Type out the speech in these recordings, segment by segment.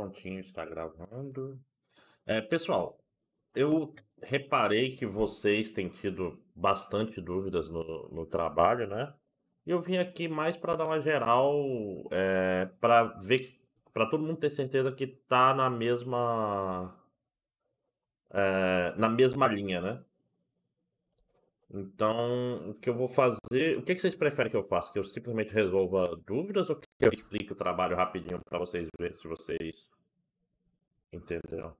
Prontinho, está gravando. É, pessoal, eu reparei que vocês têm tido bastante dúvidas no, no trabalho, né? E eu vim aqui mais para dar uma geral, é, para ver, para todo mundo ter certeza que tá na mesma, é, na mesma linha, né? Então, o que eu vou fazer? O que, que vocês preferem que eu faça? Que eu simplesmente resolva dúvidas ou que eu explique o trabalho rapidinho para vocês verem se vocês Entendeu?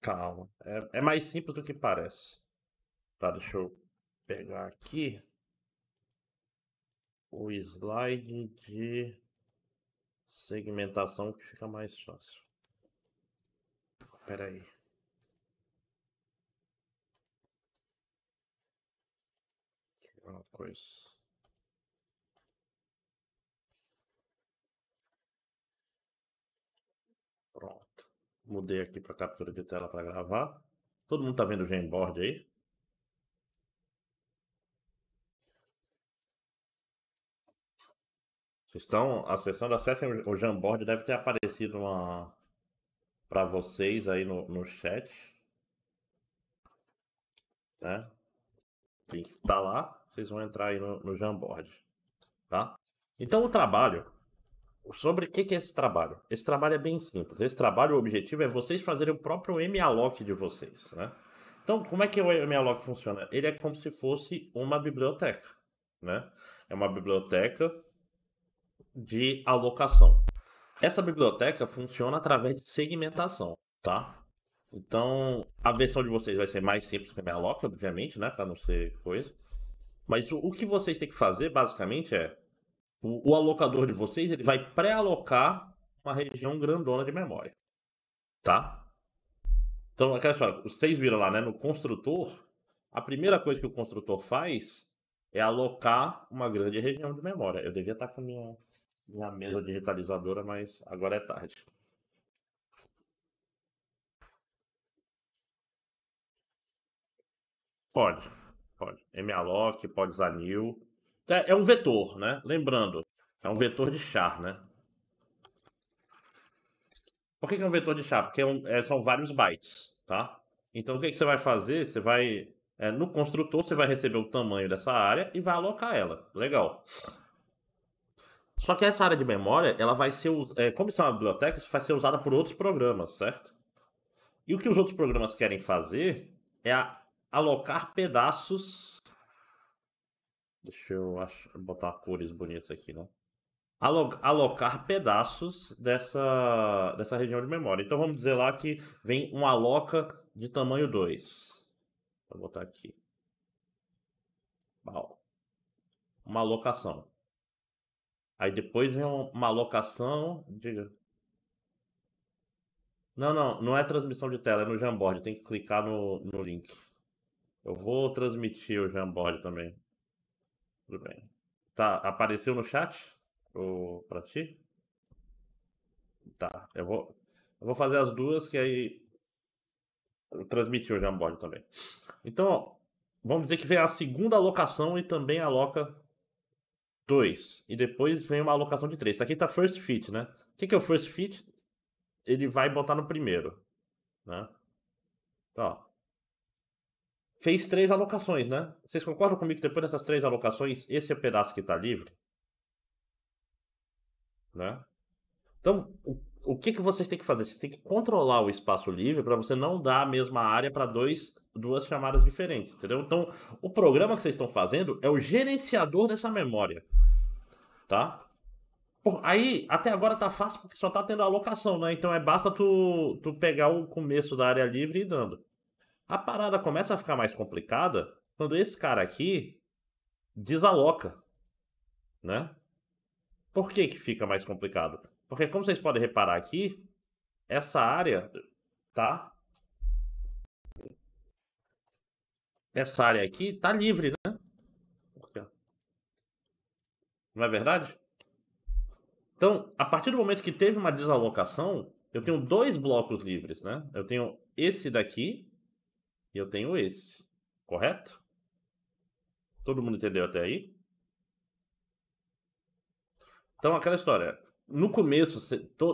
Calma. É, é mais simples do que parece. Tá, deixa eu pegar aqui o slide de segmentação que fica mais fácil. Espera aí. Uma coisa. Mudei aqui para captura de tela para gravar. Todo mundo está vendo o Jamboard aí? Vocês estão acessando, acessem o Jamboard, deve ter aparecido uma para vocês aí no, no chat. Né? Link tá lá, vocês vão entrar aí no, no Jamboard, tá? Então o trabalho sobre o que é esse trabalho. Esse trabalho é bem simples. Esse trabalho, o objetivo é vocês fazerem o próprio malloc de vocês, né? Então, como é que o malloc funciona? Ele é como se fosse uma biblioteca, né? É uma biblioteca de alocação. Essa biblioteca funciona através de segmentação, tá? Então, a versão de vocês vai ser mais simples que o malloc, obviamente, né? Para não ser coisa. Mas o que vocês têm que fazer, basicamente, é o, o alocador de vocês ele vai pré-alocar uma região grandona de memória. Tá? Então, aquela história, vocês viram lá, né? No construtor, a primeira coisa que o construtor faz é alocar uma grande região de memória. Eu devia estar com minha, minha mesa digitalizadora, mas agora é tarde. Pode, pode. MAloc, pode usar new. É, é um vetor, né? Lembrando, é um vetor de char, né? Por que, que é um vetor de char? Porque é um, é, são vários bytes, tá? Então o que, que você vai fazer? Você vai. É, no construtor, você vai receber o tamanho dessa área e vai alocar ela. Legal. Só que essa área de memória, ela vai ser. É, como isso é uma biblioteca, isso vai ser usada por outros programas, certo? E o que os outros programas querem fazer é alocar pedaços Deixa eu botar cores bonitas aqui, né? Alocar pedaços dessa, dessa região de memória. Então vamos dizer lá que vem uma aloca de tamanho 2. Vou botar aqui. Uma alocação. Aí depois vem uma alocação de... Não, não, não é transmissão de tela, é no Jamboard. Tem que clicar no, no link. Eu vou transmitir o Jamboard também. Tudo bem. Tá, apareceu no chat ou para ti? Tá, eu vou, eu vou fazer as duas que aí transmitiu o Jamboard também. Então, vamos dizer que vem a segunda alocação e também aloca 2. E depois vem uma alocação de 3. Isso aqui tá first fit, né? O que, que é o first fit? Ele vai botar no primeiro, né? Então, ó fez três alocações, né? Vocês concordam comigo que depois dessas três alocações, esse é o pedaço que está livre? Né? Então, o, o, que, que vocês têm que fazer? Vocês têm que controlar o espaço livre para você não dar a mesma área para dois duas chamadas diferentes, entendeu? Então, o programa que vocês estão fazendo é o gerenciador dessa memória, tá? Por, aí, até agora tá fácil porque só tá tendo alocação, né? Então é basta tu, tu pegar o começo da área livre e dando. A parada começa a ficar mais complicada quando esse cara aqui desaloca, né? Por que, que fica mais complicado? Porque como vocês podem reparar aqui, essa área, tá? Essa área aqui tá livre, né? Não é verdade? Então, a partir do momento que teve uma desalocação, eu tenho dois blocos livres, né? Eu tenho esse daqui, e eu tenho esse, correto? Todo mundo entendeu até aí? Então, aquela história. No começo,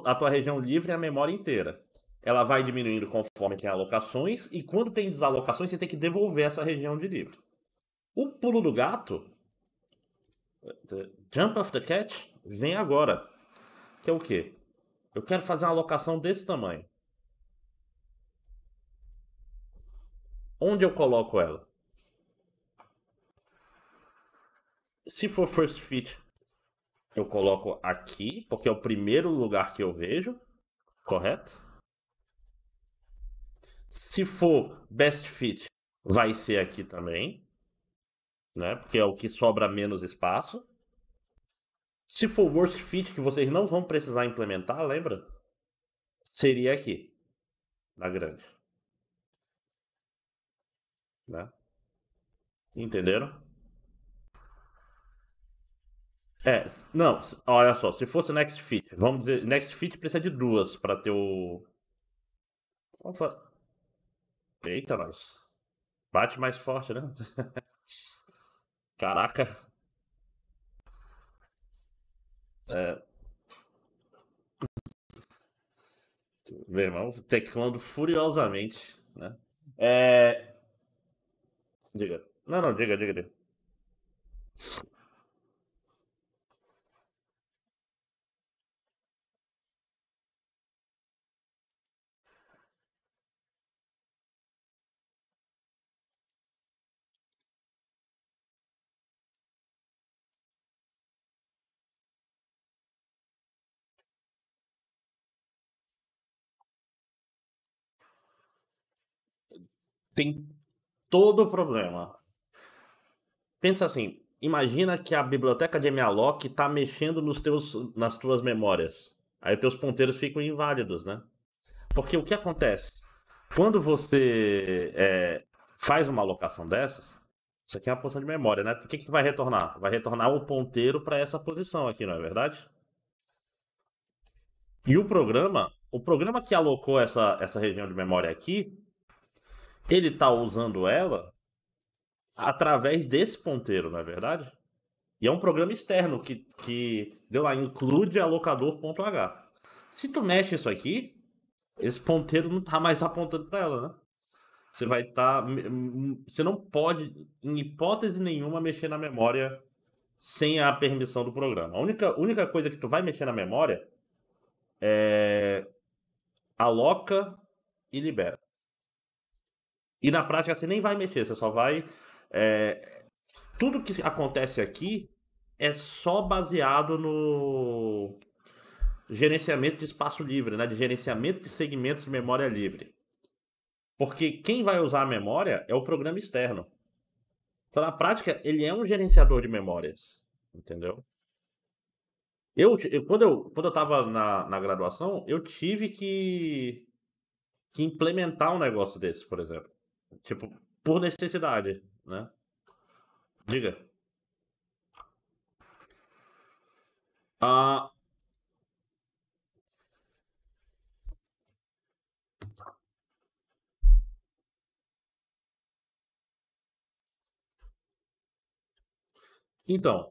a tua região livre é a memória inteira. Ela vai diminuindo conforme tem alocações, e quando tem desalocações, você tem que devolver essa região de livre. O pulo do gato, eh, Jump of the Cat, vem agora. Que é o quê? Eu quero fazer uma alocação desse tamanho. Onde eu coloco ela? Se for first fit, eu coloco aqui, porque é o primeiro lugar que eu vejo, correto? Se for best fit, vai ser aqui também, né? Porque é o que sobra menos espaço. Se for worst fit, que vocês não vão precisar implementar, lembra? Seria aqui, na grande. Né? Entenderam? É, não, olha só, se fosse Next Fit, vamos dizer, Next Fit precisa de duas para ter o. Opa. Eita, nós. Bate mais forte, né? Caraca. É. Meu irmão teclando furiosamente, né? É, Diga. Não, não, diga, diga, diga. Tem todo o problema. Pensa assim, imagina que a biblioteca de malloc está mexendo nos teus, nas tuas memórias. Aí teus ponteiros ficam inválidos, né? Porque o que acontece? Quando você é, faz uma alocação dessas, isso aqui é uma posição de memória, né? O que, que tu vai retornar? Vai retornar o ponteiro para essa posição aqui, não é verdade? E o programa, o programa que alocou essa, essa região de memória aqui, ele tá usando ela através desse ponteiro, não é verdade? E é um programa externo que, que deu lá, include alocador.h. Se tu mexe isso aqui, esse ponteiro não tá mais apontando para ela, né? Você vai estar. Tá, você não pode, em hipótese nenhuma, mexer na memória sem a permissão do programa. A única, única coisa que tu vai mexer na memória é. Aloca e libera. E na prática você assim, nem vai mexer, você só vai. É... Tudo que acontece aqui é só baseado no gerenciamento de espaço livre, né? de gerenciamento de segmentos de memória livre. Porque quem vai usar a memória é o programa externo. Então, na prática, ele é um gerenciador de memórias. Entendeu? Eu, eu, quando eu quando eu estava na, na graduação, eu tive que, que implementar um negócio desse, por exemplo. Tipo, por necessidade, né? Diga. Ah. Então,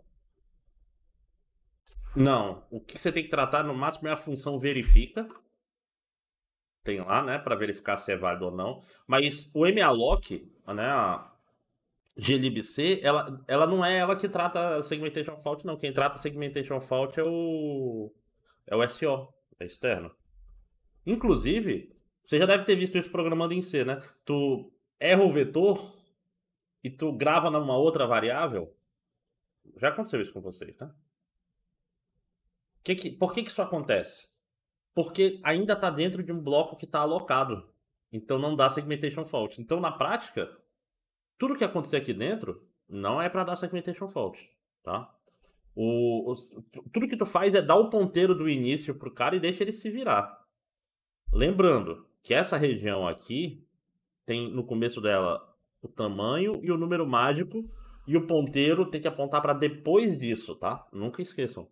não. O que você tem que tratar no máximo é a função verifica, tem lá, né, para verificar se é válido ou não. Mas o MALOC, né, a glibc, ela, ela não é ela que trata segmentation fault, não. Quem trata segmentation fault é o é o SO, é externo. Inclusive, você já deve ter visto isso programando em C, né? Tu erra o vetor e tu grava numa outra variável. Já aconteceu isso com vocês, tá Que que, por que, que isso acontece? porque ainda está dentro de um bloco que está alocado. Então não dá segmentation fault. Então, na prática, tudo que acontecer aqui dentro não é para dar segmentation fault, tá? O, o, tudo que tu faz é dar o ponteiro do início pro cara e deixa ele se virar. Lembrando que essa região aqui tem no começo dela o tamanho e o número mágico e o ponteiro tem que apontar para depois disso, tá? Nunca esqueçam.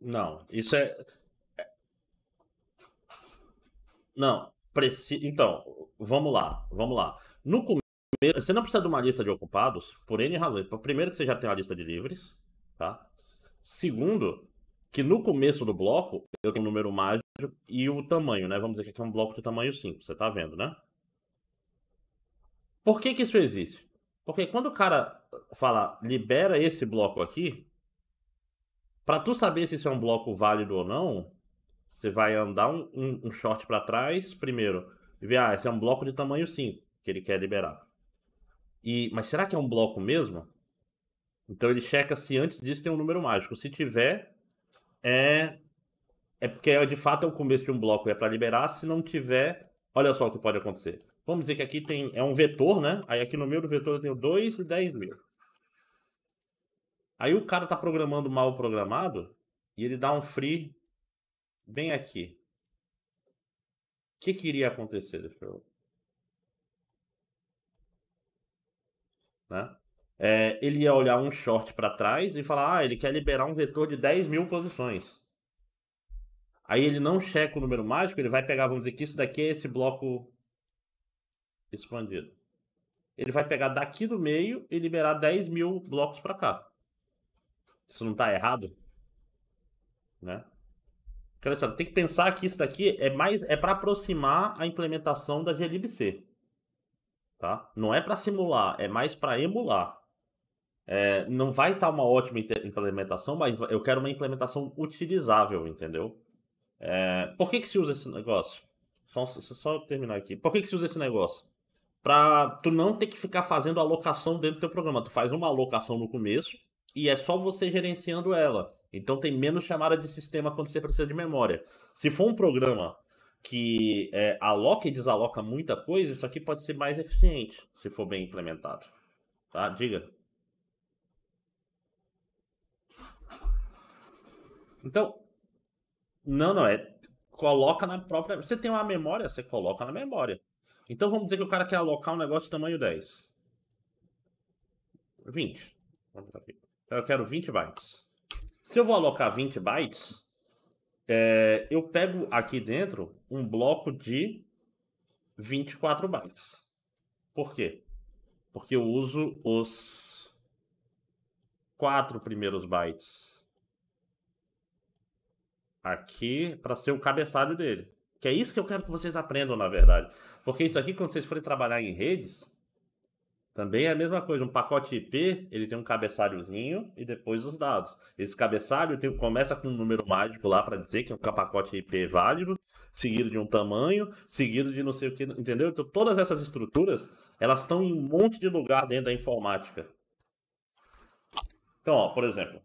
Não, isso é, é. Não, preci... então, vamos lá, vamos lá. No começo, você não precisa de uma lista de ocupados, por N razões. Primeiro, que você já tem a lista de livres, tá? Segundo, que no começo do bloco, eu tenho o número mágico e o tamanho, né? Vamos dizer que aqui é um bloco de tamanho 5, você tá vendo, né? Por que que isso existe? Porque quando o cara fala, libera esse bloco aqui, para tu saber se isso é um bloco válido ou não, você vai andar um, um, um short para trás primeiro e ver, ah, esse é um bloco de tamanho 5 que ele quer liberar. E, mas será que é um bloco mesmo? Então ele checa se antes disso tem um número mágico. Se tiver, é é porque é, de fato é o começo de um bloco, é para liberar. Se não tiver, olha só o que pode acontecer. Vamos dizer que aqui tem é um vetor, né? Aí aqui no meio do vetor eu tenho 2 e 10 mil. Aí o cara tá programando mal programado e ele dá um free bem aqui. O que, que iria acontecer? Deixa eu... Né? É, ele ia olhar um short para trás e falar: ah, ele quer liberar um vetor de 10 mil posições. Aí ele não checa o número mágico, ele vai pegar, vamos dizer que isso daqui é esse bloco expandido. Ele vai pegar daqui do meio e liberar 10 mil blocos para cá. Isso não está errado? Né? tem que pensar que isso daqui é mais é para aproximar a implementação da glibc, tá? Não é para simular, é mais para emular. É, não vai estar tá uma ótima implementação, mas eu quero uma implementação utilizável, entendeu? É, por que que se usa esse negócio? Só, só terminar aqui. Por que que se usa esse negócio? Para tu não ter que ficar fazendo alocação dentro do teu programa. Tu faz uma alocação no começo, e é só você gerenciando ela. Então tem menos chamada de sistema quando você precisa de memória. Se for um programa que é, aloca e desaloca muita coisa, isso aqui pode ser mais eficiente se for bem implementado. Tá? Diga. Então, não, não, é. Coloca na própria. Você tem uma memória, você coloca na memória. Então vamos dizer que o cara quer alocar um negócio de tamanho 10. 20. Vamos aqui eu quero 20 bytes. Se eu vou alocar 20 bytes, é, eu pego aqui dentro um bloco de 24 bytes. Por quê? Porque eu uso os quatro primeiros bytes aqui para ser o cabeçalho dele. Que é isso que eu quero que vocês aprendam, na verdade. Porque isso aqui, quando vocês forem trabalhar em redes, também é a mesma coisa, um pacote IP, ele tem um cabeçalhozinho e depois os dados. Esse cabeçalho tem, começa com um número mágico lá para dizer que é um pacote IP válido, seguido de um tamanho, seguido de não sei o que, entendeu? Então todas essas estruturas, elas estão em um monte de lugar dentro da informática. Então, ó, por exemplo,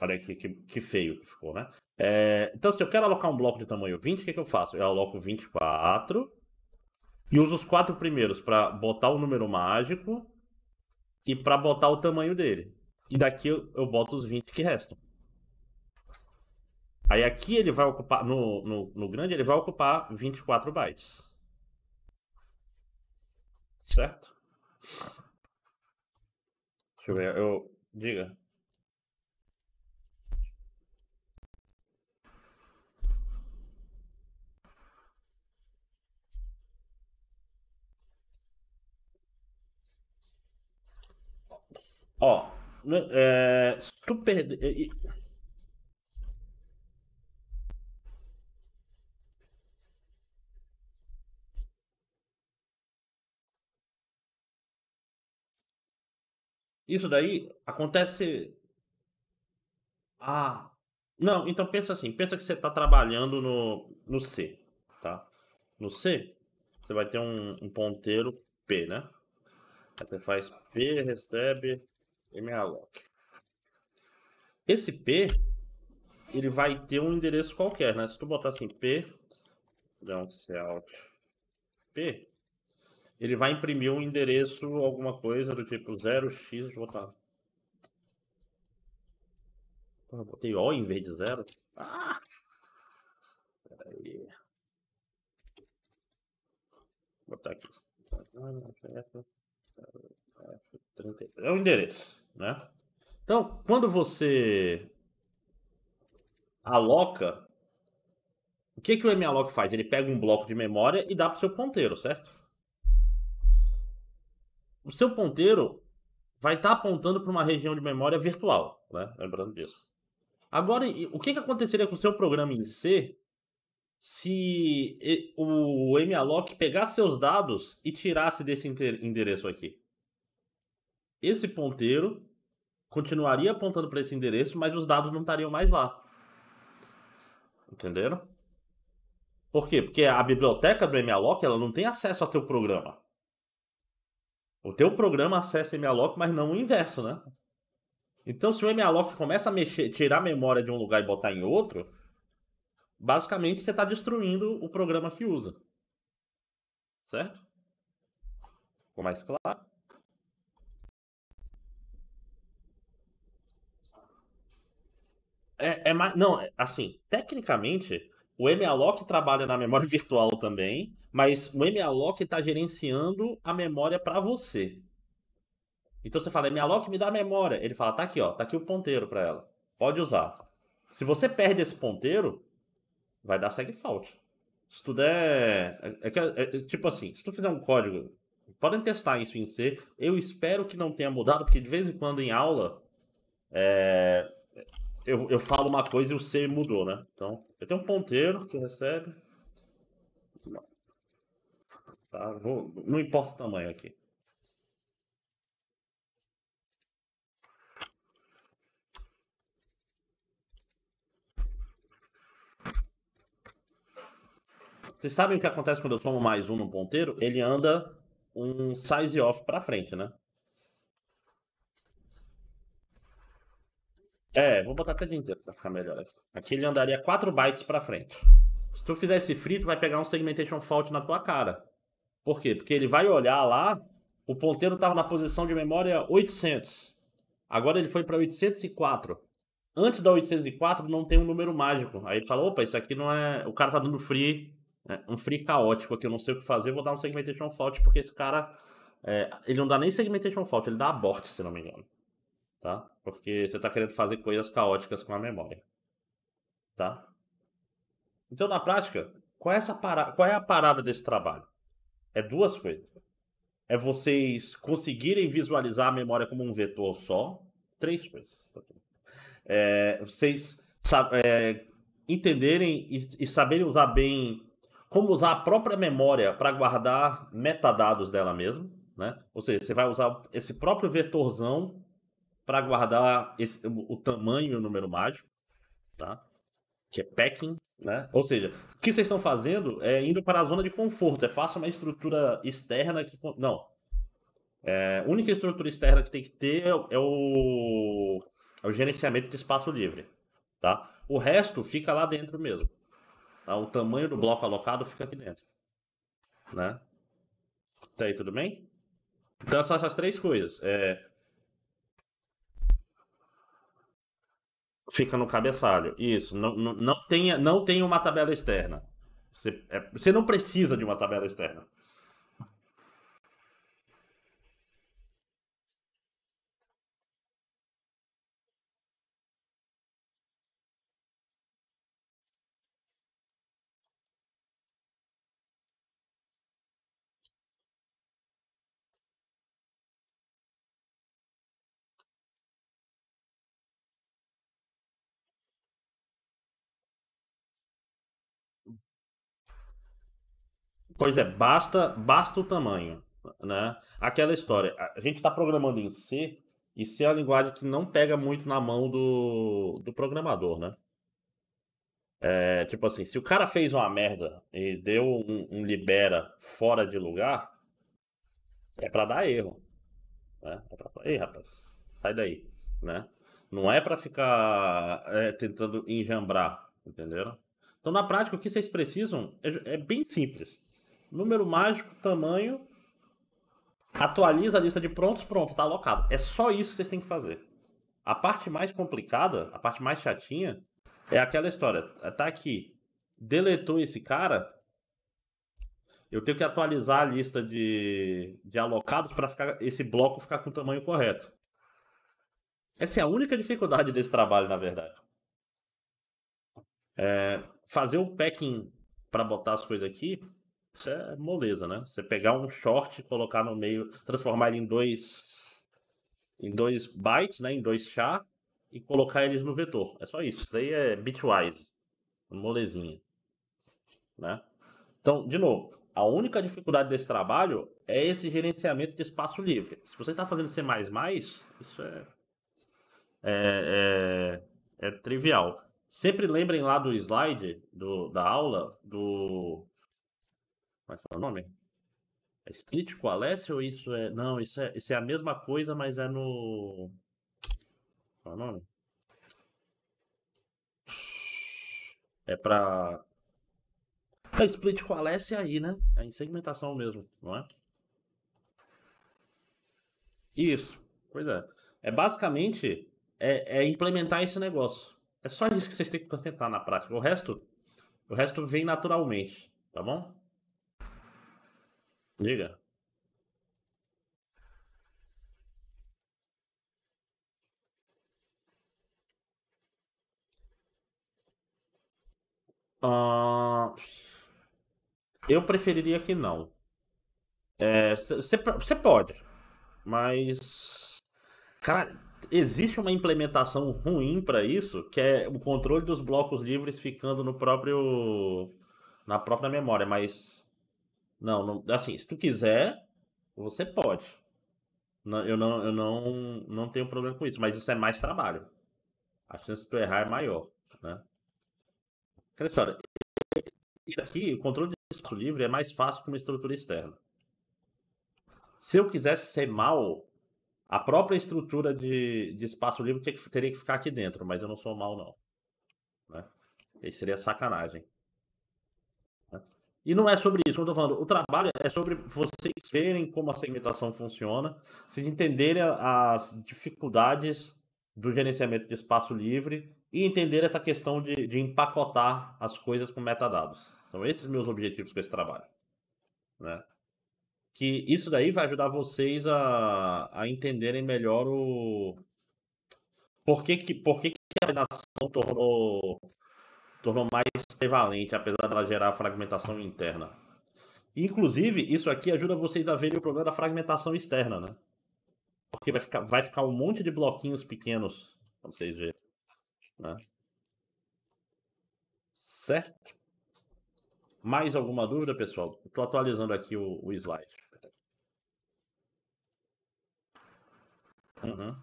olha que, que, que feio que ficou, né? É, então, se eu quero alocar um bloco de tamanho 20, o que, que eu faço? Eu aloco 24 e usa os quatro primeiros para botar o número mágico e para botar o tamanho dele. E daqui eu, eu, boto os 20 que restam. Aí aqui ele vai ocupar, no, no, no grande, ele vai ocupar 24 bytes. Certo? Deixa eu ver, eu. Diga. Ó, é, se tu perder. Isso daí acontece. Ah, não, então pensa assim, pensa que você está trabalhando no, no C, tá? No C, você vai ter um, um ponteiro P, né? Aí você faz P, recebe malloc. Esse P, ele vai ter um endereço qualquer, né? Se tu botar assim, P, um out, P, ele vai imprimir um endereço, alguma coisa do tipo 0x, vou botar. Eu botei O em vez de zero. Ah! Peraí. Vou botar aqui. É o endereço, né? Então, quando você aloca, o que, que o malloc faz? Ele pega um bloco de memória e dá para o seu ponteiro, certo? O seu ponteiro vai estar tá apontando para uma região de memória virtual, né? Lembrando disso. Agora, o que, que aconteceria com o seu programa em C se o malloc pegasse seus dados e tirasse desse endereço aqui. Esse ponteiro continuaria apontando para esse endereço, mas os dados não estariam mais lá. Entenderam? Por quê? Porque a biblioteca do malloc ela não tem acesso ao teu programa. O teu programa acessa o malloc, mas não o inverso, né? Então, se o malloc começa a mexer, tirar a memória de um lugar e botar em outro, basicamente você está destruindo o programa que usa. Certo? Ficou mais claro? É, é mais, não, é, assim, tecnicamente, o malloc trabalha na memória virtual também, mas o malloc está gerenciando a memória para você. Então você fala, malloc me dá a memória. Ele fala, tá aqui, ó, tá aqui o ponteiro para ela. Pode usar. Se você perde esse ponteiro, vai dar segue fault. Se tu der. É, é, é, é, tipo assim, se tu fizer um código. Podem testar isso em C. Eu espero que não tenha mudado, porque de vez em quando em aula. É, eu, eu falo uma coisa e o C mudou, né? Então, eu tenho um ponteiro que recebe. Tá, vou, não importa o tamanho aqui. Vocês sabem o que acontece quando eu tomo mais um no ponteiro? Ele anda um size off pra frente, né? É, vou botar até de inteiro pra ficar melhor aqui. ele andaria 4 bytes pra frente. Se tu fizer esse free, tu vai pegar um segmentation fault na tua cara. Por quê? Porque ele vai olhar lá, o ponteiro estava na posição de memória 800. Agora ele foi para 804. Antes da 804 não tem um número mágico. Aí ele fala, opa, isso aqui não é... O cara tá dando free é, um free caótico aqui, eu não sei o que fazer, vou dar um segmentation fault, porque esse cara. É, ele não dá nem segmentation fault, ele dá abort, se não me engano. Tá? Porque você está querendo fazer coisas caóticas com a memória. Tá? Então, na prática, qual é, essa para... qual é a parada desse trabalho? É duas coisas. É vocês conseguirem visualizar a memória como um vetor só. Três coisas. Tá é, vocês é, entenderem e, e saberem usar bem como usar a própria memória para guardar metadados dela mesma, né? Ou seja, você vai usar esse próprio vetorzão para guardar esse, o, tamanho e o número mágico, tá? Que é packing, né? Ou seja, o que vocês estão fazendo é indo para a zona de conforto. É faça uma estrutura externa que não. É, a única estrutura externa que tem que ter é, é o, é o gerenciamento de espaço livre, tá? O resto fica lá dentro mesmo. Tá? o tamanho do bloco alocado fica aqui dentro. Né? Tá aí, tudo bem? Então são essas três coisas. É... Fica no cabeçalho. Isso. Não, não, não, tenha, não tenha uma tabela externa. Você, é, você não precisa de uma tabela externa. Pois é, basta, basta o tamanho, né? Aquela história, a gente está programando em C e C é uma linguagem que não pega muito na mão do, do programador, né? É, tipo assim, se o cara fez uma merda e deu um, um libera fora de lugar, é para dar erro, né? É pra... Ei, rapaz, sai daí, né? Não é para ficar é, tentando enjambrar, entenderam? Então, na prática, o que vocês precisam é, é bem simples número mágico, tamanho, atualiza a lista de prontos, pronto, tá alocado. É só isso que vocês têm que fazer. A parte mais complicada, a parte mais chatinha, é aquela história. Tá aqui, deletou esse cara, eu tenho que atualizar a lista de, de alocados para esse bloco ficar com o tamanho correto. Essa é a única dificuldade desse trabalho, na verdade. É, fazer o packing para botar as coisas aqui isso é moleza, né? Você pegar um short, colocar no meio, transformar ele em dois em dois bytes, né? Em dois chá e colocar eles no vetor. É só isso. Isso daí é bitwise, molezinha, né? Então, de novo, a única dificuldade desse trabalho é esse gerenciamento de espaço livre. Se você está fazendo C++, isso é é, é, é, trivial. Sempre lembrem lá do slide do, da aula do Vai falar é é o nome? É Split com Alessio ou isso é. Não, isso é, isso é a mesma coisa, mas é no. Qual é o nome? É pra. É split com Alessia aí, né? É em segmentação mesmo, não é? Isso, pois é. É basicamente é, é, implementar esse negócio. É só isso que vocês têm que tentar na prática. O resto, o resto vem naturalmente, tá bom? Diga. Uh, eu preferiria que não. Você é, pode, mas. Cara, existe uma implementação ruim para isso, que é o controle dos blocos livres ficando no próprio. na própria memória, mas não, não, assim, se tu quiser, você pode. Não, eu não, eu não, não tenho problema com isso, mas isso é mais trabalho. A chance de tu errar é maior, né? Aquela história. Aqui, o controle de espaço livre é mais fácil que uma estrutura externa. Se eu quisesse ser mal, a própria estrutura de, de espaço livre teria que ficar aqui dentro, mas eu não sou mal, não. Né? Isso seria sacanagem. E não é sobre isso, como eu tô falando. O trabalho é sobre vocês verem como a segmentação funciona, vocês entenderem as dificuldades do gerenciamento de espaço livre e entender essa questão de, de empacotar as coisas com metadados. São então, esses meus objetivos com esse trabalho. Né? Que isso daí vai ajudar vocês a, a entenderem melhor o. Por que, que, por que, que a nação tornou tornou mais prevalente, apesar dela gerar fragmentação interna. Inclusive, isso aqui ajuda vocês a verem o problema da fragmentação externa, né? Porque vai ficar, vai ficar um monte de bloquinhos pequenos, pra vocês verem. Né? Certo? Mais alguma dúvida, pessoal? Estou atualizando aqui o, o slide. Uhum.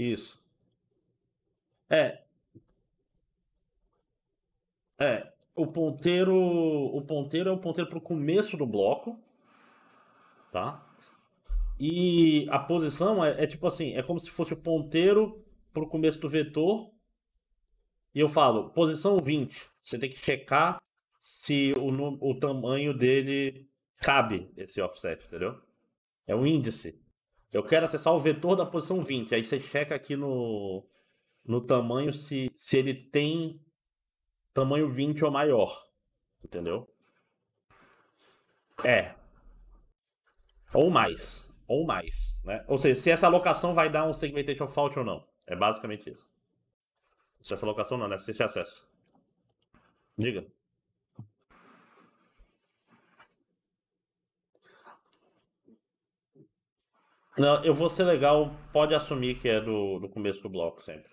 Isso. É. É. O ponteiro, o ponteiro é o ponteiro para o começo do bloco, tá? E a posição é, é tipo assim, é como se fosse o ponteiro para o começo do vetor. E eu falo, posição 20. Você tem que checar se o, o tamanho dele cabe esse offset, entendeu? É um índice. Eu quero acessar o vetor da posição 20. Aí você checa aqui no, no tamanho se, se ele tem tamanho 20 ou maior. Entendeu? É. Ou mais. Ou mais. Né? Ou seja, se essa alocação vai dar um segmentation fault ou não. É basicamente isso. Se essa alocação não, né? Se esse acesso. Diga. Não, eu vou ser legal, pode assumir que é do, do começo do bloco sempre.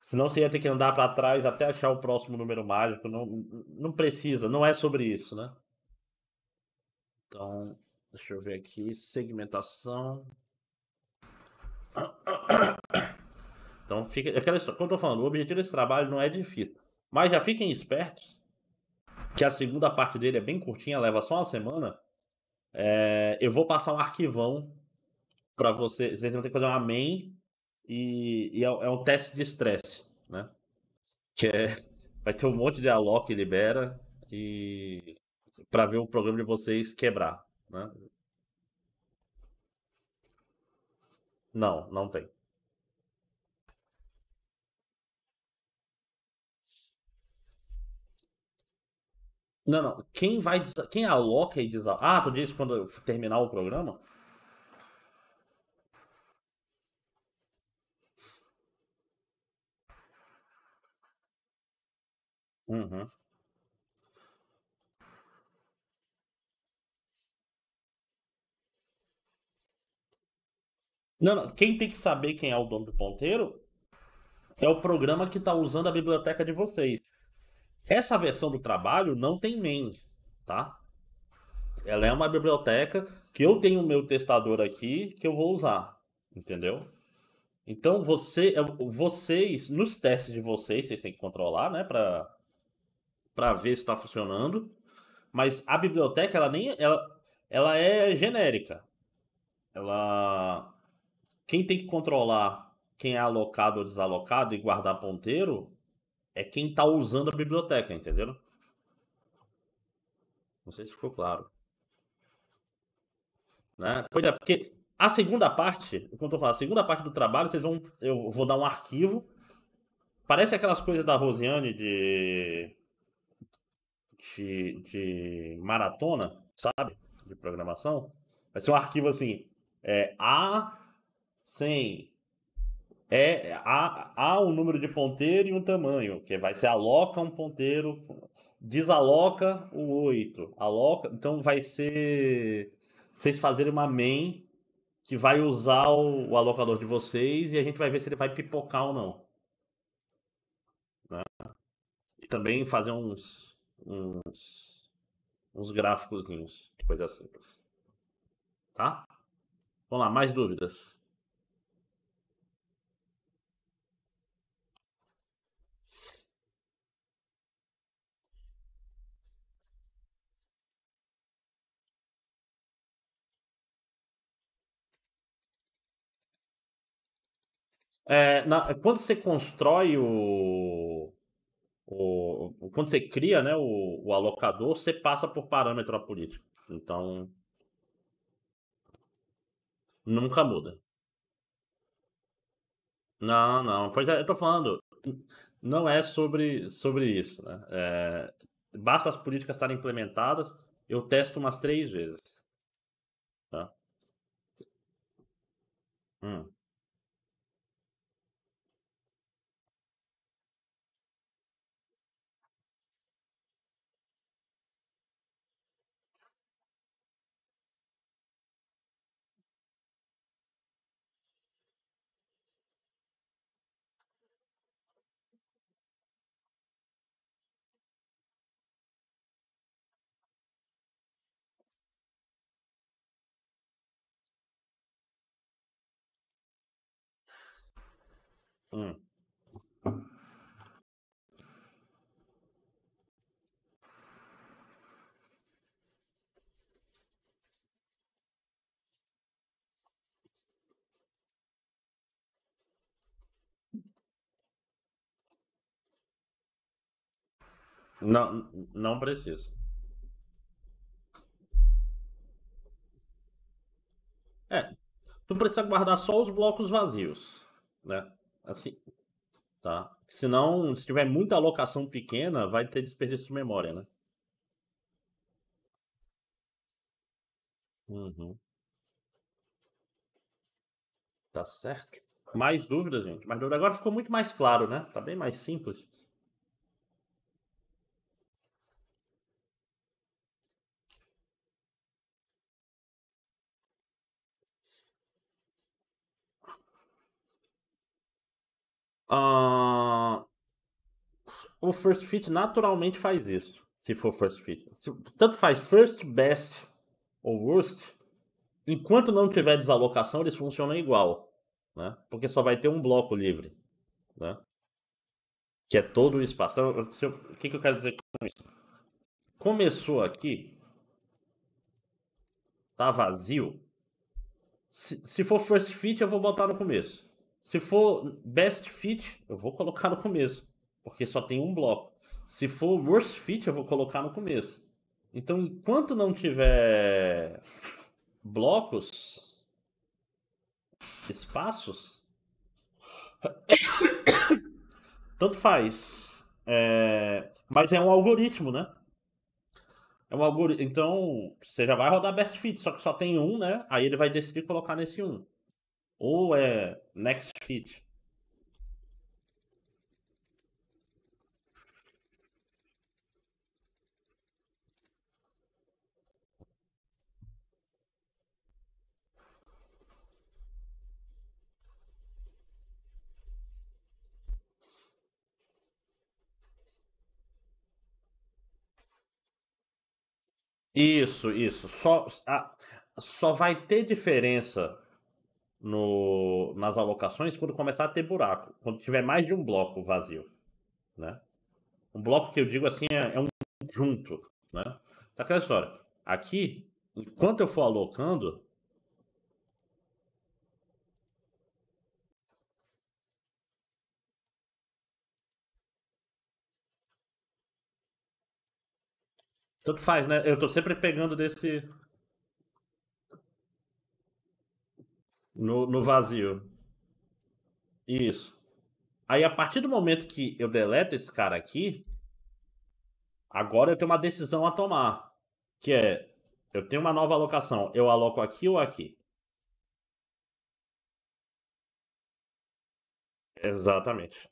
Senão você ia ter que andar para trás até achar o próximo número mágico. Não, não precisa, não é sobre isso, né? Então, deixa eu ver aqui. Segmentação. Então, fica. É aquela história, como eu tô falando, o objetivo desse trabalho não é difícil. Mas já fiquem espertos que a segunda parte dele é bem curtinha, leva só uma semana. É, eu vou passar um arquivão para você, você vai ter que fazer um amém e, e é, é, um teste de estresse, né? Que é, vai ter um monte de aló que libera e para ver o programa de vocês quebrar, né? Não, não tem. Não, não. Quem vai quem aloca e diz, Ah, tu disse quando terminar o programa? Uhum. Não, não, quem tem que saber quem é o dono do ponteiro é o programa que está usando a biblioteca de vocês. Essa versão do trabalho não tem main, tá? Ela é uma biblioteca que eu tenho o meu testador aqui que eu vou usar, entendeu? Então você, é, vocês, nos testes de vocês, vocês têm que controlar, né, para para ver se está funcionando. Mas a biblioteca, ela nem. Ela, ela é genérica. Ela. Quem tem que controlar quem é alocado ou desalocado e guardar ponteiro é quem está usando a biblioteca, entendeu? Não sei se ficou claro. Né? Pois é, porque a segunda parte, quando eu falo a segunda parte do trabalho, vocês vão. Eu vou dar um arquivo. Parece aquelas coisas da Rosiane de de, de maratona, sabe? De programação. Vai ser um arquivo assim, é A sem é há, há um número de ponteiro e um tamanho, que vai ser aloca um ponteiro, desaloca o 8, aloca, então vai ser vocês fazerem uma main que vai usar o, o, alocador de vocês e a gente vai ver se ele vai pipocar ou não. Né? E também fazer uns uns, uns gráficos, coisa simples. Tá? Vamos lá, mais dúvidas? É, na, quando você constrói o, o, quando você cria né, o, o, alocador, você passa por parâmetro a política. Então, nunca muda. Não, não. Pois é, eu estou falando, não é sobre, sobre isso. Né? É, basta as políticas estarem implementadas, eu testo umas três vezes. Tá? Hum. Não, não preciso. É, tu precisa guardar só os blocos vazios, né? Assim, tá? Senão, se tiver muita alocação pequena, vai ter desperdício de memória, né? Uhum, tá certo. Mais dúvidas, gente? Mais Agora ficou muito mais claro, né? Tá bem mais simples. Uh, o first fit naturalmente faz isso, se for first fit. Tanto faz first, best ou worst, enquanto não tiver desalocação, eles funcionam igual, né? Porque só vai ter um bloco livre, né? Que é todo o espaço. Então, eu, o que, que eu quero dizer com isso? Começou aqui, tá vazio. Se, se for first fit, eu vou botar no começo. Se for best fit, eu vou colocar no começo, porque só tem um bloco. Se for worst fit, eu vou colocar no começo. Então, enquanto não tiver blocos, espaços, tanto faz. É... Mas é um algoritmo, né? É um algoritmo. Então, você já vai rodar best fit, só que só tem um, né? Aí ele vai decidir colocar nesse um. Ou é next fit? Isso, isso. Só, a, só vai ter diferença no, nas alocações quando começar a ter buraco, quando tiver mais de um bloco vazio, né? Um bloco que eu digo assim é, é um junto, né? Tá aquela história. Aqui, enquanto eu for alocando, tanto faz, né? Eu tô sempre pegando desse No, no vazio. Isso. Aí, a partir do momento que eu deleto esse cara aqui, agora eu tenho uma decisão a tomar. Que é, eu tenho uma nova alocação. Eu aloco aqui ou aqui? Exatamente.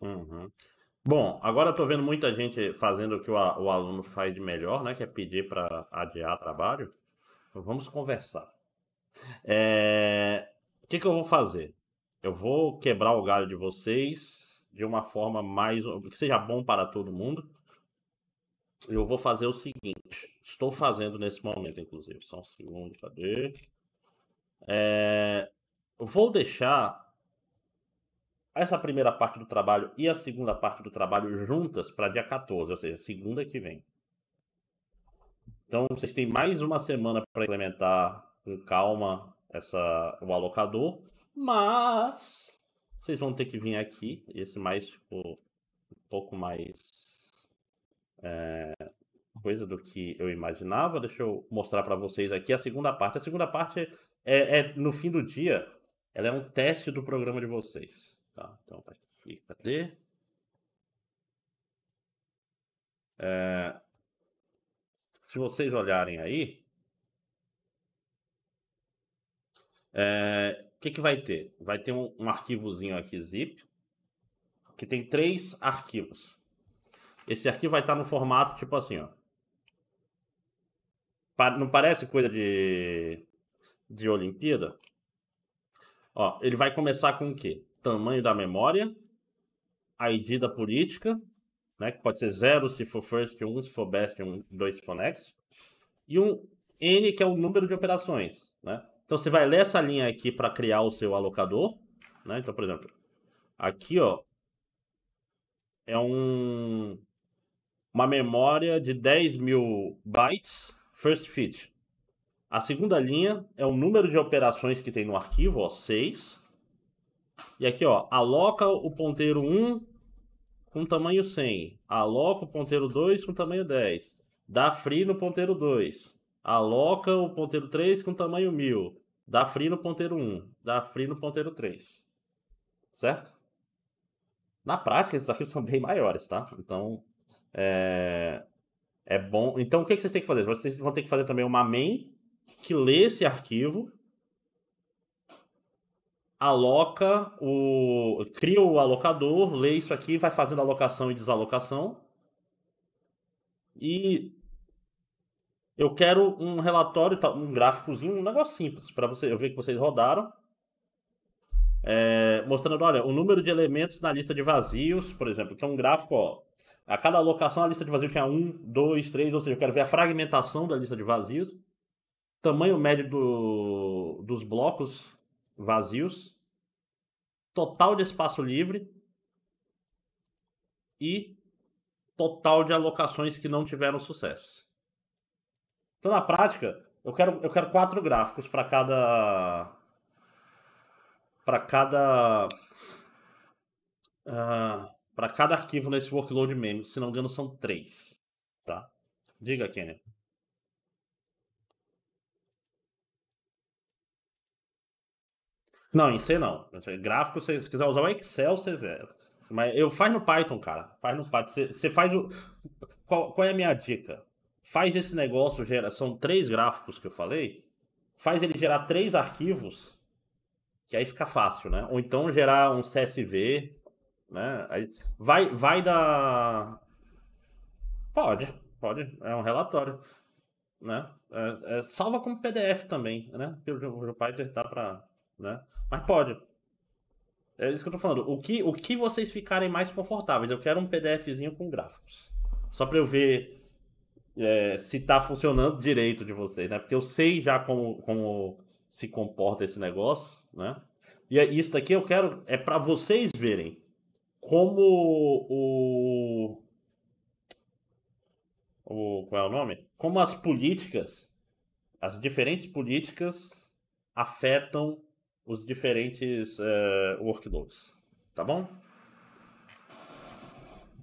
Uhum. Bom, agora estou vendo muita gente fazendo o que o, o, aluno faz de melhor, né? Que é pedir para adiar trabalho. Então, vamos conversar. É... O que, que eu vou fazer? Eu vou quebrar o galho de vocês de uma forma mais que seja bom para todo mundo. Eu vou fazer o seguinte. Estou fazendo nesse momento, inclusive. Só um segundo, cadê? É... Vou deixar essa primeira parte do trabalho e a segunda parte do trabalho juntas para dia 14, ou seja, segunda que vem. Então, vocês têm mais uma semana para implementar com calma essa, o alocador, mas vocês vão ter que vir aqui, esse mais tipo, um pouco mais é, coisa do que eu imaginava. Deixa eu mostrar para vocês aqui a segunda parte. A segunda parte é, é no fim do dia, ela é um teste do programa de vocês. Tá, então vai aqui, É, se vocês olharem aí, é, o que, que vai ter? Vai ter um, um arquivozinho aqui zip, que tem três arquivos. Esse arquivo vai estar no formato tipo assim, ó. Não parece coisa de, de Olimpíada? Ó, ele vai começar com o quê? tamanho da memória, a ID da política, né, que pode ser 0 se for first, 1 um, se for best, 2 um, se for next, e um N, que é o número de operações. Né? Então, você vai ler essa linha aqui para criar o seu alocador. Né? Então, por exemplo, aqui ó, é um, uma memória de 10 mil bytes first fit. A segunda linha é o número de operações que tem no arquivo, ó, 6. E aqui, ó, aloca o ponteiro 1 com tamanho 100. Aloca o ponteiro 2 com tamanho 10. Dá free no ponteiro 2. Aloca o ponteiro 3 com tamanho 1000. Dá free no ponteiro 1. Dá free no ponteiro 3. Certo? Na prática, esses desafios são bem maiores, tá? Então, é, é bom. Então, o que vocês têm que fazer? Vocês vão ter que fazer também uma main que lê esse arquivo aloca o. cria o alocador, lê isso aqui, vai fazendo alocação e desalocação. E eu quero um relatório, um gráficozinho, um negócio simples, para você, eu ver que vocês rodaram. É, mostrando, olha, o número de elementos na lista de vazios, por exemplo. Então, um gráfico, ó, a cada alocação, a lista de vazios tinha 1, 2, 3, ou seja, eu quero ver a fragmentação da lista de vazios. Tamanho médio do, dos blocos vazios, total de espaço livre e total de alocações que não tiveram sucesso. Então, na prática, eu quero, eu quero quatro gráficos para cada. Para cada. Uh, ah, para cada arquivo nesse workload mesmo, Se não me engano, são três. Tá? Diga, Kenny. Não, em C não. Gráfico, se, se quiser usar o Excel, você zero. Mas eu faz no Python, cara. Faz no Python. Você, você faz o. Qual, qual é a minha dica? Faz esse negócio, gera. São três gráficos que eu falei. Faz ele gerar três arquivos. Que aí fica fácil, né? Ou então gerar um CSV. Né? Aí, vai, vai da. Pode, pode. É um relatório. Né? É, é, salva como PDF também, né? Porque o, Python está para né? Mas pode. É isso que eu tô falando. O que, o que vocês ficarem mais confortáveis? Eu quero um PDFzinho com gráficos. Só para eu ver é, se tá funcionando direito de vocês, né? Porque eu sei já como, como se comporta esse negócio, né? E é, isso daqui eu quero é para vocês verem como o, o qual é o nome? Como as políticas, as diferentes políticas afetam os diferentes uh, workloads. Tá bom?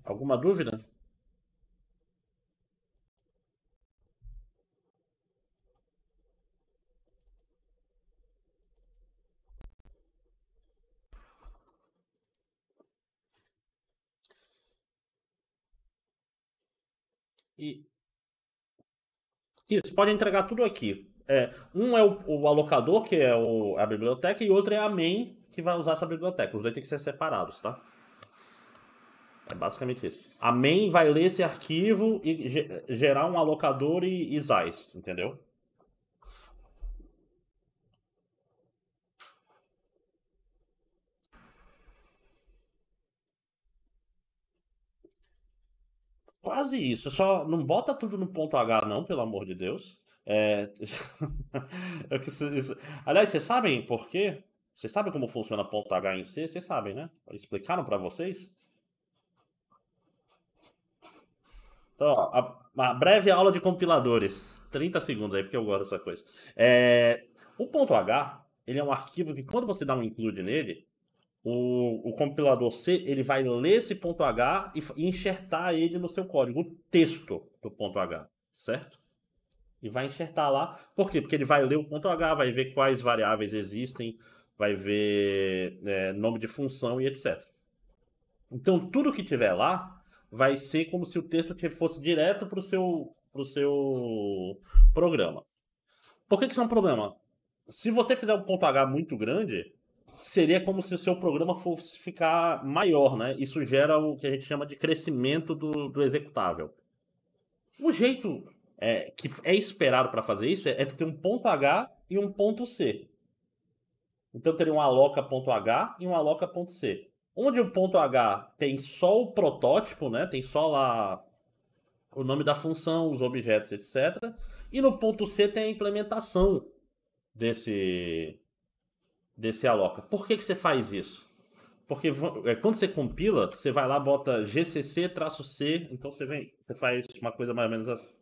Alguma dúvida? E isso, pode entregar tudo aqui. É, um é o, o, alocador, que é o, é a biblioteca, e outro é a main, que vai usar essa biblioteca. Os dois têm que ser separados, tá? É basicamente isso. A main vai ler esse arquivo e ge gerar um alocador e, e ZAIS, entendeu? Quase isso. Só não bota tudo no ponto H, não, pelo amor de Deus. É... é aliás, vocês sabem por quê? Vocês sabem como funciona ponto H em C? Vocês sabem, né? Explicaram para vocês? Então, ó, a, a, breve aula de compiladores. 30 segundos aí, porque eu gosto dessa coisa. É, o ponto .h, ele é um arquivo que quando você dá um include nele, o, o compilador C, ele vai ler esse ponto .h e, e enxertar ele no seu código, o texto do ponto .h, certo? e vai enxertar lá. Por quê? Porque ele vai ler o ponto H, vai ver quais variáveis existem, vai ver é, nome de função e etc. Então, tudo que tiver lá vai ser como se o texto fosse direto para o seu, pro seu programa. Por que, que isso é um problema? Se você fizer um ponto H muito grande, seria como se o seu programa fosse ficar maior, né? Isso gera o que a gente chama de crescimento do, do executável. O jeito é, que é esperado para fazer isso é, é, ter um ponto H e um ponto C. Então teria um aloca ponto H e um aloca ponto C. Onde o ponto H tem só o protótipo, né? Tem só lá o nome da função, os objetos, etc. E no ponto C tem a implementação desse desse aloca. Por que, que você faz isso? Porque é, quando você compila, você vai lá, bota gcc-c, então você vem, você faz uma coisa mais ou menos assim.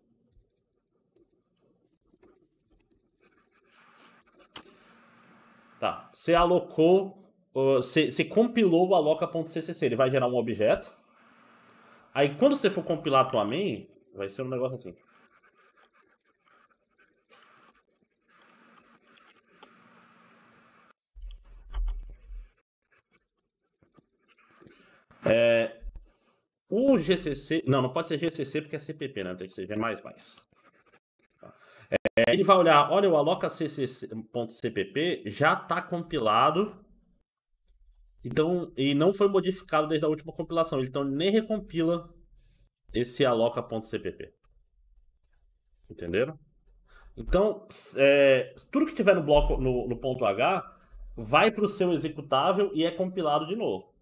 Tá. Você alocou, você, você compilou o aloca.ccc, ele vai gerar um objeto. Aí quando você for compilar a tua main, vai ser um negócio assim. É, o GCC, não, não pode ser GCC porque é CPP, né? Tem que ser G++. É, ele vai olhar, olha, o aloca.cpp já está compilado, então, e não foi modificado desde a última compilação, então nem recompila esse aloca.cpp. Entenderam? Então, é, tudo que tiver no bloco no, no ponto H vai para o seu executável e é compilado de novo.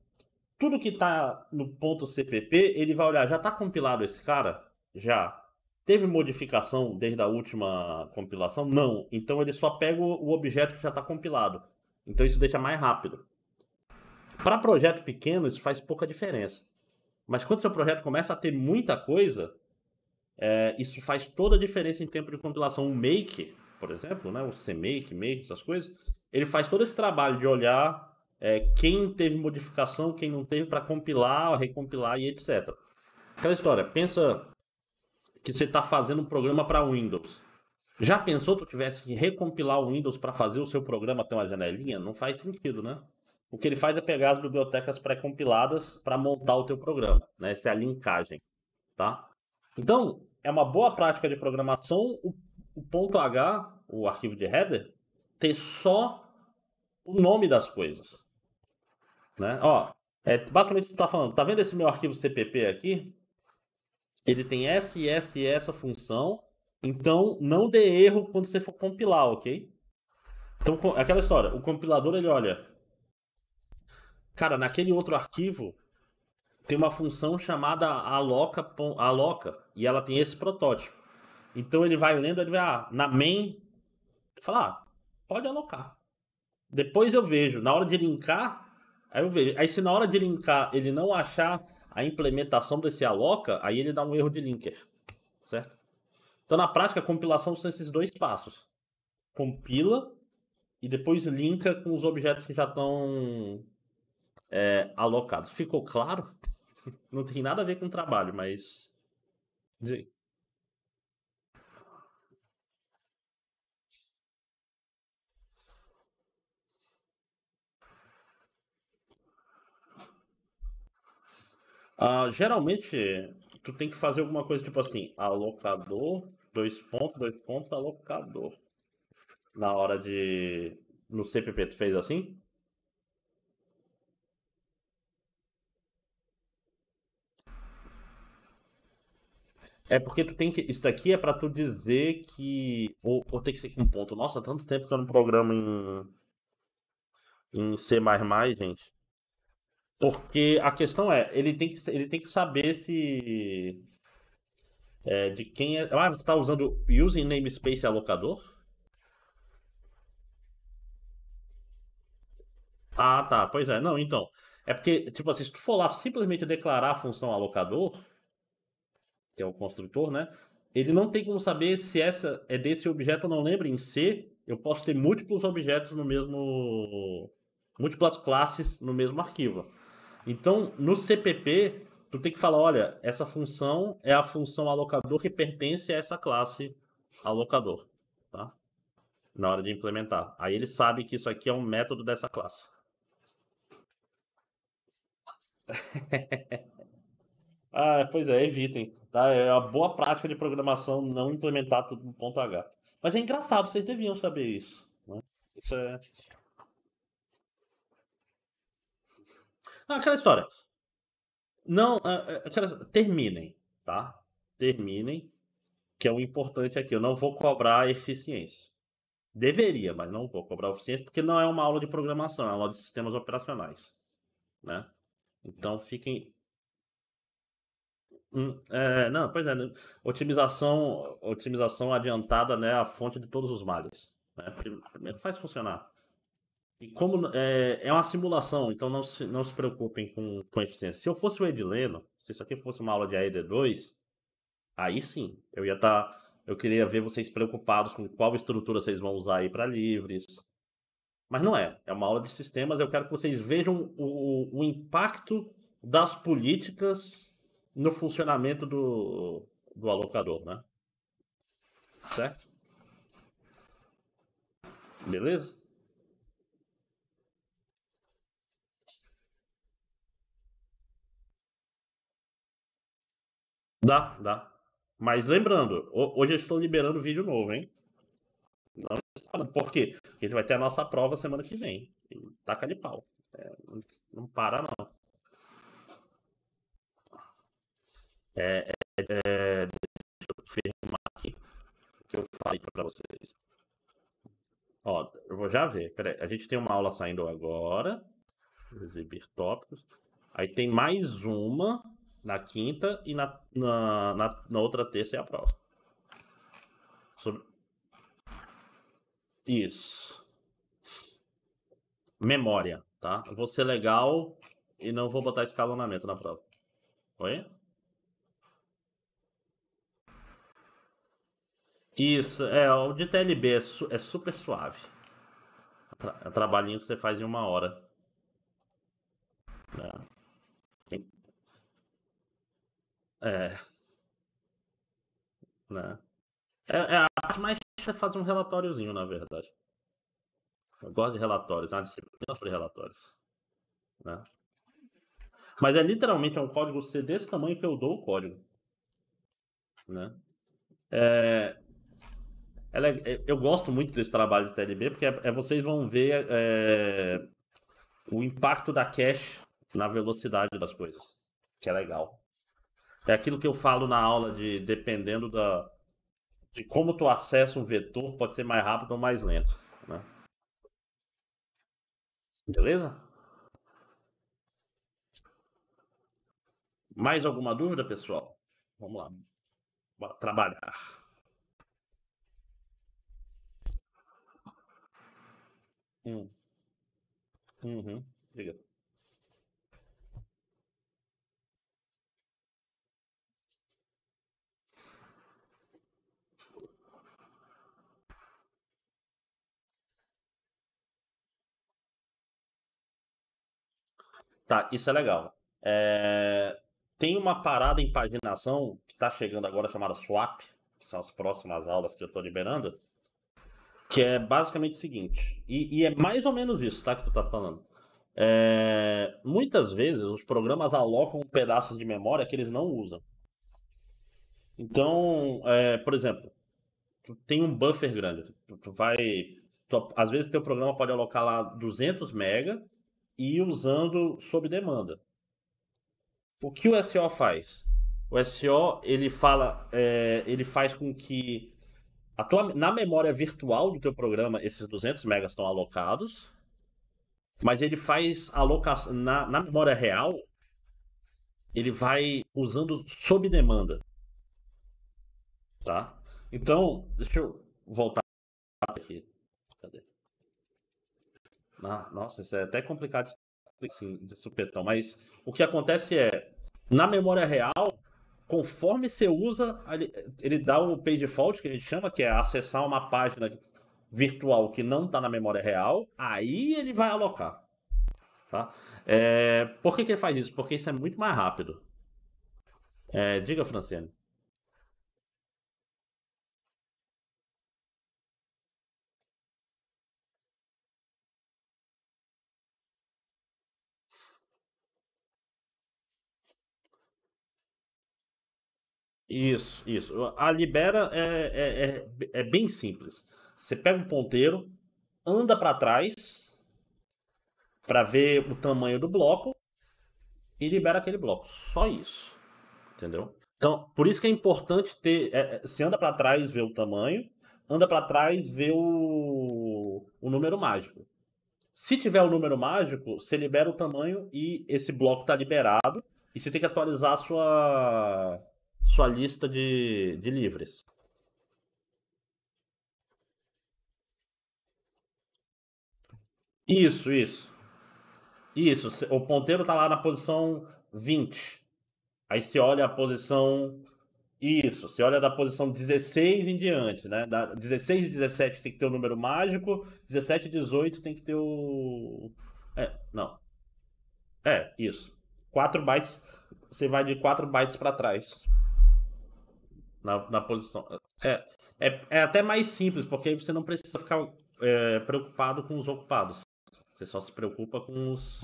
Tudo que está no ponto .cpp, ele vai olhar, já está compilado esse cara? Já. Teve modificação desde a última compilação? Não. Então ele só pega o objeto que já está compilado. Então isso deixa mais rápido. Para projeto pequeno, isso faz pouca diferença. Mas quando seu projeto começa a ter muita coisa, é, isso faz toda a diferença em tempo de compilação. O make, por exemplo, né? o CMake, make, essas coisas, ele faz todo esse trabalho de olhar é, quem teve modificação, quem não teve, para compilar, recompilar e etc. Aquela história, pensa que você está fazendo um programa para Windows. Já pensou que tivesse que recompilar o Windows para fazer o seu programa ter uma janelinha? Não faz sentido, né? O que ele faz é pegar as bibliotecas pré-compiladas para montar o teu programa, né? Essa é a linkagem, tá? Então, é uma boa prática de programação o, o ponto .h, o arquivo de header, ter só o nome das coisas, né? Ó, é, basicamente tu tá falando, tá vendo esse meu arquivo CPP aqui? ele tem essa e essa e essa função. Então, não dê erro quando você for compilar, ok? Então, aquela história, o compilador ele olha, cara, naquele outro arquivo tem uma função chamada aloca, aloca e ela tem esse protótipo. Então ele vai lendo, ele vai ah, na main, fala, ah, pode alocar. Depois eu vejo, na hora de linkar, aí eu vejo. Aí se na hora de linkar ele não achar a implementação desse aloca, aí ele dá um erro de linker, certo? Então, na prática, a compilação são esses dois passos. Compila e depois linka com os objetos que já estão é, alocados. Ficou claro? Não tem nada a ver com trabalho, mas... Diz Uh, geralmente, tu tem que fazer alguma coisa tipo assim, alocador, dois pontos, dois pontos, alocador. Na hora de. No CPP, tu fez assim? É porque tu tem que. Isso daqui é para tu dizer que. Ou, ou tem que ser com ponto. Nossa, tanto tempo que eu não programo em. Em C, gente. Porque a questão é, ele tem que, ele tem que saber se. É, de quem é. Ah, você está usando using namespace alocador? Ah, tá. Pois é. Não, então. É porque, tipo assim, se tu for lá simplesmente declarar a função alocador, que é o construtor, né? Ele não tem como saber se essa é desse objeto ou não. Lembra em C, eu posso ter múltiplos objetos no mesmo. múltiplas classes no mesmo arquivo. Então, no CPP, tu tem que falar, olha, essa função é a função alocador que pertence a essa classe alocador, tá? Na hora de implementar. Aí ele sabe que isso aqui é um método dessa classe. ah, pois é, evitem. Tá? É uma boa prática de programação não implementar tudo no ponto H. Mas é engraçado, vocês deviam saber isso. Né? Isso é Aquela história. Não, aquela, terminem, tá? Terminem, que é o importante aqui. Eu não vou cobrar eficiência. Deveria, mas não vou cobrar eficiência, porque não é uma aula de programação, é uma aula de sistemas operacionais, né? Então fiquem Hum, é, não, pois é, otimização, otimização adiantada, né, a fonte de todos os males. Né? Primeiro faz funcionar como é, é uma simulação, então não se, não se preocupem com, com eficiência. Se eu fosse o Edileno, se isso aqui fosse uma aula de AED2, aí sim, eu ia estar. Tá, eu queria ver vocês preocupados com qual estrutura vocês vão usar aí para livres. Mas não é. É uma aula de sistemas. Eu quero que vocês vejam o, o impacto das políticas no funcionamento do, do alocador, né? Certo? Beleza? Dá, dá. Mas lembrando, hoje eu estou liberando vídeo novo, hein? Não, por quê? Porque a gente vai ter a nossa prova semana que vem. taca de pau. É, não para, não. É, é, é, deixa eu firmar aqui o que eu falei para vocês. Ó, eu vou já ver. Peraí, a gente tem uma aula saindo agora. Exibir tópicos. Aí tem mais uma na quinta e na, na, na, na outra terça é a prova. Sobre... Isso. Memória, tá? Eu vou ser legal e não vou botar escalonamento na prova. Oi? Isso, é, o de TLB é, su é super suave. É tra é trabalhinho que você faz em uma hora. É. É. Né? É, é a parte mais chata é fazer um relatóriozinho, na verdade. Eu gosto de relatórios, é uma disciplina sobre relatórios. Né? Mas é literalmente é um código C desse tamanho que eu dou o código. Né? É, ela é, é eu gosto muito desse trabalho de TLB, porque é, é vocês vão ver é, o impacto da cache na velocidade das coisas, que é legal. É aquilo que eu falo na aula de dependendo da de como tu acessa um vetor, pode ser mais rápido ou mais lento, né? Beleza? Mais alguma dúvida, pessoal? Vamos lá. Bora trabalhar. Hum. Uhum. Obrigado. Tá, isso é legal. É... Tem uma parada em paginação que está chegando agora chamada swap, que são as próximas aulas que eu estou liberando, que é basicamente o seguinte, e, e, é mais ou menos isso, tá, que tu está falando. É... Muitas vezes os programas alocam pedaços de memória que eles não usam. Então, é, por exemplo, tu tem um buffer grande, tu, tu vai... Tu, às vezes teu programa pode alocar lá 200 mega e usando sob demanda. O que o SEO faz? O SEO ele fala, é, ele faz com que tua, na memória virtual do teu programa esses 200 megas estão alocados, mas ele faz alocação na, na memória real. Ele vai usando sob demanda, tá? Então deixa eu voltar Nossa, isso é até complicado assim, de supetão. Mas o que acontece é, na memória real, conforme você usa, ele, ele dá o page default, que a gente chama, que é acessar uma página virtual que não está na memória real, aí ele vai alocar. Tá? É, por que, que ele faz isso? Porque isso é muito mais rápido. É, diga, Franciane. Isso, isso. A libera é, é, é, é bem simples. Você pega o ponteiro, anda para trás para ver o tamanho do bloco e libera aquele bloco. Só isso. Entendeu? Então, por isso que é importante ter. É, é você anda para trás, vê o tamanho, anda para trás, vê o, o número mágico. Se tiver o um número mágico, você libera o tamanho e esse bloco está liberado. E você tem que atualizar a sua sua lista de, de livres. Isso, isso. Isso, o ponteiro tá lá na posição 20. Aí você olha a posição. Isso, você olha da posição 16 em diante, né? Da 16 e 17 tem que ter o número mágico, 17 e 18 tem que ter o. É, não. É, isso. 4 bytes, você vai de 4 bytes para trás na, na posição. É, é, é até mais simples, porque aí você não precisa ficar é, preocupado com os ocupados. Você só se preocupa com os.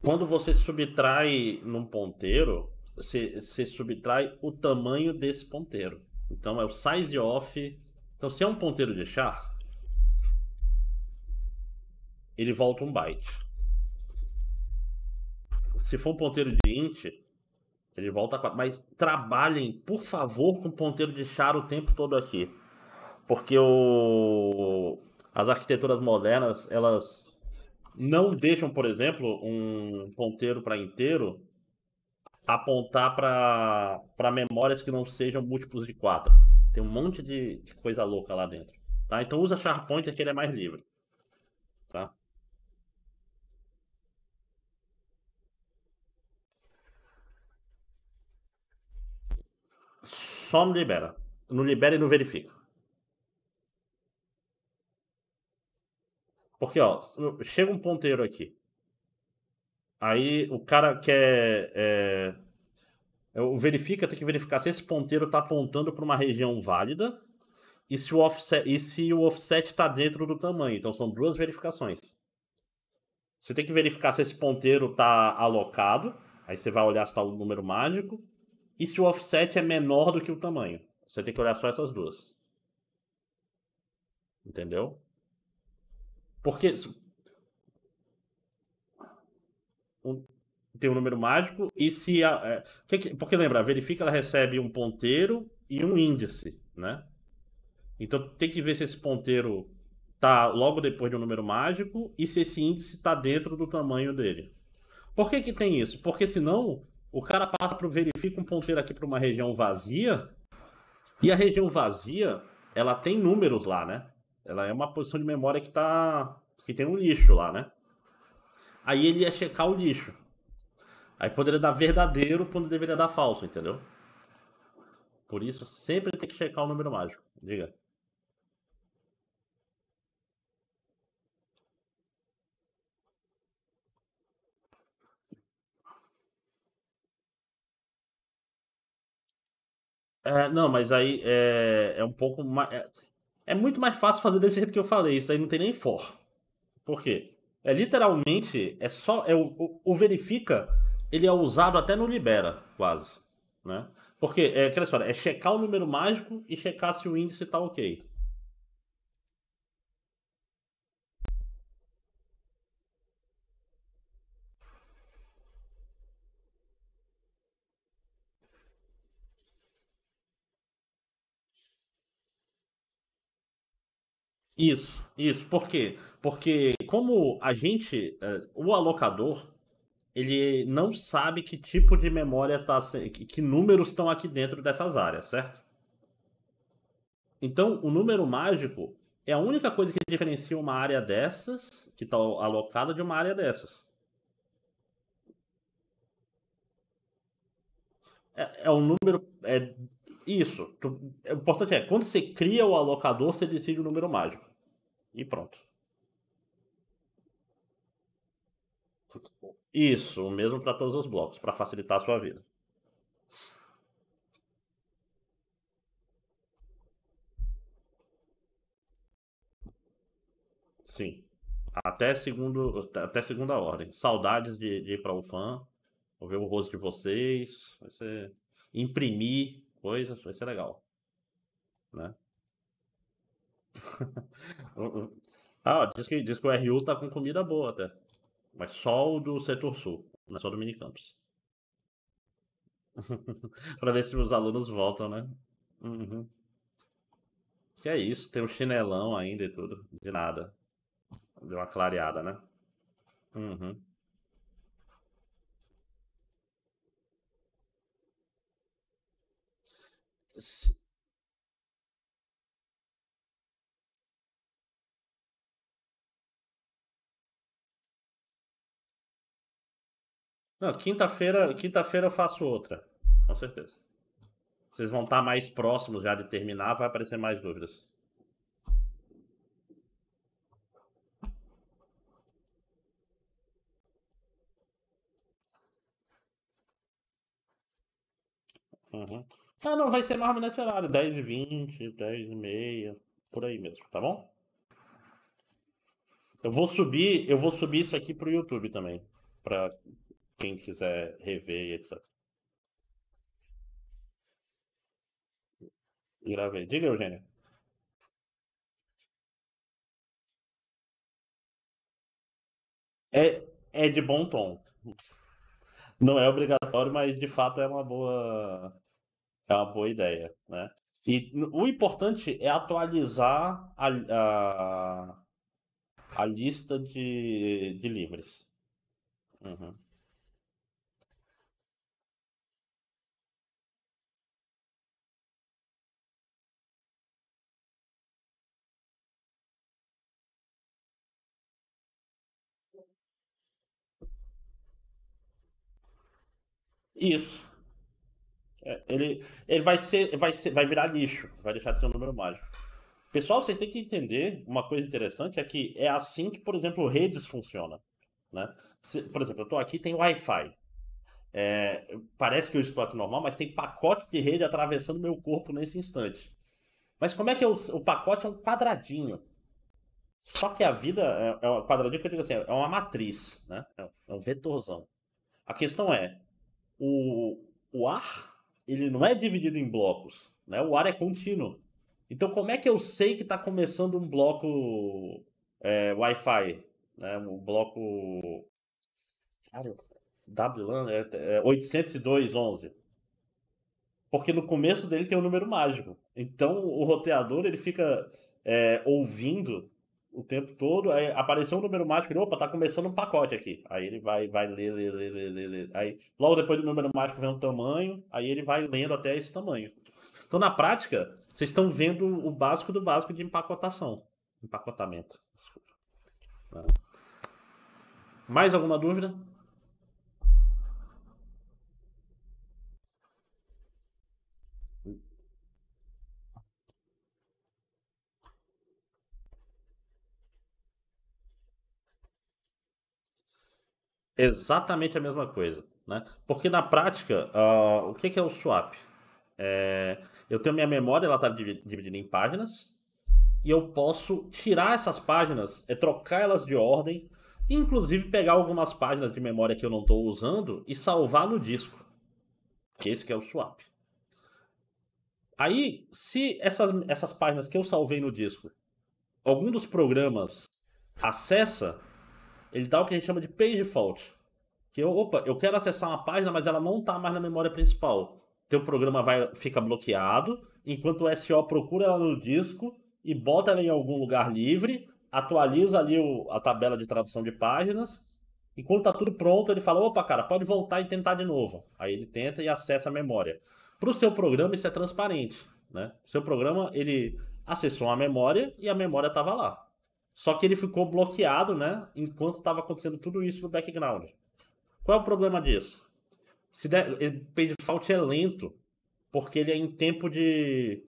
Quando você subtrai num ponteiro, você, você subtrai o tamanho desse ponteiro. Então é o size off. Então se é um ponteiro de char, ele volta um byte. Se for um ponteiro de int, ele volta quatro. Mas trabalhem, por favor, com ponteiro de char o tempo todo aqui. Porque o... as arquiteturas modernas, elas não deixam, por exemplo, um ponteiro para inteiro apontar para memórias que não sejam múltiplos de 4. Tem um monte de, de, coisa louca lá dentro. Tá? Então usa SharePoint que ele é mais livre. Tá? Só não libera. Não libera e não verifica. Porque, ó, chega um ponteiro aqui. Aí o cara quer. Eh, é, o verifica, tem que verificar se esse ponteiro está apontando para uma região válida e se o offset e se o offset está dentro do tamanho. Então são duas verificações. Você tem que verificar se esse ponteiro está alocado. Aí você vai olhar se está o número mágico e se o offset é menor do que o tamanho. Você tem que olhar só essas duas. Entendeu? Porque um, tem um número mágico e se. A, é, que porque lembra, a verifica ela recebe um ponteiro e um índice, né? Então tem que ver se esse ponteiro tá logo depois de um número mágico e se esse índice está dentro do tamanho dele. Por que, que tem isso? Porque senão o cara passa para verifica um ponteiro aqui para uma região vazia e a região vazia ela tem números lá, né? Ela é uma posição de memória que tá que tem um lixo lá, né? Aí ele ia checar o lixo. Aí poderia dar verdadeiro quando deveria dar falso, entendeu? Por isso, sempre tem que checar o número mágico. Diga. É, não, mas aí é, é um pouco mais. É, é, muito mais fácil fazer desse jeito que eu falei. Isso aí não tem nem for. Por quê? É literalmente, é só. É, o, o verifica, ele é usado até no libera, quase. Né? Porque é aquela história, é checar o número mágico e checar se o índice tá ok. Isso, isso. Por quê? Porque como a gente, eh, o alocador, ele não sabe que tipo de memória está que números estão aqui dentro dessas áreas, certo? Então, o número mágico é a única coisa que diferencia uma área dessas, que está alocada, de uma área dessas. É, é um número. É, isso. O importante é, quando você cria o alocador, você decide o número mágico. E pronto. Isso, o mesmo para todos os blocos, para facilitar a sua vida. Sim. Até, segundo, até segunda ordem. Saudades de, de ir para o fã. Vou ver o rosto de vocês. Vai ser. Imprimir coisas, vai ser legal. Né? ah, diz que, diz que o RU tá com comida boa até. Mas só o do setor sul, não é só do minicampus. para ver se os alunos voltam, né? Uhum. Que é isso, tem um chinelão ainda e tudo. De nada. Deu uma clareada, né? Uhum. Não, quinta-feira, quinta-feira eu faço outra, com certeza. Vocês vão estar mais próximos já de terminar, vai aparecer mais dúvidas. Uhum. Ah, não, vai ser mais ou menos nesse horário, 10h20, 10h30, por aí mesmo, tá bom? Eu vou subir, eu vou subir isso aqui pro YouTube também, para quem quiser rever e etc. Gravei. Diga, Eugênio. É, é de bom tom. Não é obrigatório, mas de fato é uma boa, é uma boa ideia, né? E o importante é atualizar a, a, a lista de, de livres. Uhum. Isso. É, ele, ele vai ser, vai ser, vai virar lixo, vai deixar de ser um número mágico. Pessoal, vocês têm que entender uma coisa interessante é que é assim que, por exemplo, redes funcionam, né? Se, por exemplo, eu estou aqui tem Wi-Fi. É, parece que eu estou aqui normal, mas tem pacote de rede atravessando meu corpo nesse instante. Mas como é que eu, é o pacote é um quadradinho? Só que a vida é, é um quadradinho que eu digo assim, é uma matriz, né? É um é vetorzão. A questão é, o, o ar, ele não é dividido em blocos, né? O ar é contínuo. Então, como é que eu sei que está começando um bloco é, Wi-Fi? Né? Um bloco. w WLAN né? é, é 802.11. Porque no começo dele tem um número mágico. Então, o roteador ele fica é, ouvindo o tempo todo. Aí apareceu um número mágico, ele, opa, tá começando um pacote aqui. Aí ele vai, vai ler, ler, ler, ler, ler, Aí logo depois do número mágico vem um tamanho, aí ele vai lendo até esse tamanho. Então, na prática, vocês estão vendo o básico do básico de empacotação. Empacotamento. Desculpa. É. Mais alguma dúvida? Exatamente a mesma coisa. Né? Porque na prática, uh, o que, que, é o swap? É, eu tenho minha memória, ela está dividida em páginas, e eu posso tirar essas páginas, é, trocar elas de ordem, inclusive pegar algumas páginas de memória que eu não estou usando e salvar no disco. Que é Esse que é o swap. Aí, se essas, essas páginas que eu salvei no disco, algum dos programas acessa, ele dá o que a gente chama de page fault. Que eu, é, opa, eu quero acessar uma página, mas ela não está mais na memória principal. Teu programa vai, fica bloqueado, enquanto o SO procura ela no disco e bota ela em algum lugar livre, atualiza ali o, a tabela de tradução de páginas, e quando tá tudo pronto, ele fala, opa, cara, pode voltar e tentar de novo. Aí ele tenta e acessa a memória. Para o seu programa, isso é transparente. Né? Seu programa, ele acessou a memória e a memória estava lá. Só que ele ficou bloqueado, né? Enquanto estava acontecendo tudo isso no background. Qual é o problema disso? Se der, ele, pay default é lento, porque ele é em tempo de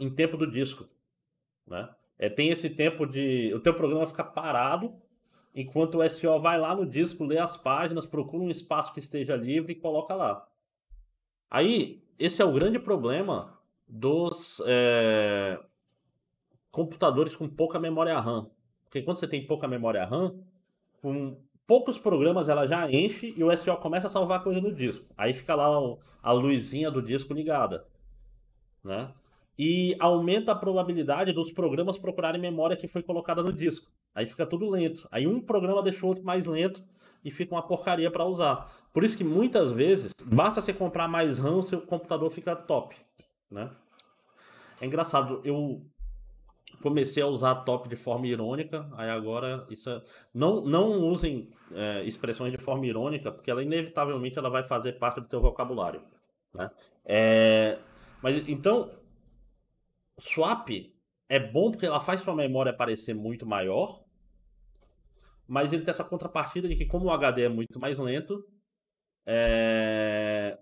em tempo do disco, né? É, tem esse tempo de o teu programa fica parado enquanto o SEO vai lá no disco, lê as páginas, procura um espaço que esteja livre e coloca lá. Aí esse é o grande problema dos é, computadores com pouca memória RAM. Porque quando você tem pouca memória RAM, com poucos programas ela já enche e o SO começa a salvar coisa no disco. Aí fica lá a luzinha do disco ligada, né? E aumenta a probabilidade dos programas procurarem memória que foi colocada no disco. Aí fica tudo lento. Aí um programa deixa o outro mais lento e fica uma porcaria para usar. Por isso que muitas vezes basta você comprar mais RAM, seu computador fica top, né? É engraçado, eu comecei a usar top de forma irônica, aí agora isso é... não não usem é, expressões de forma irônica, porque ela inevitavelmente ela vai fazer parte do teu vocabulário, né? É... mas então swap é bom porque ela faz sua memória parecer muito maior, mas ele tem essa contrapartida de que como o HD é muito mais lento, é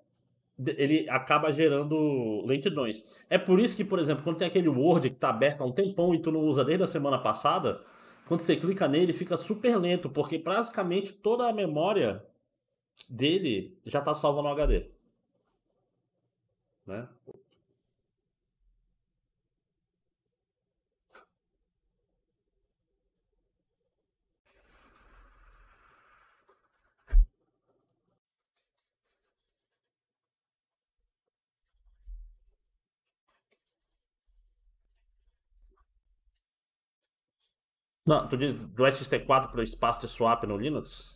ele acaba gerando lentidões. É por isso que, por exemplo, quando tem aquele Word que está aberto há um tempão e tu não usa desde a semana passada, quando você clica nele fica super lento, porque praticamente toda a memória dele já está salva no HD. Né? Não, tu diz do ST4 para o espaço de swap no Linux?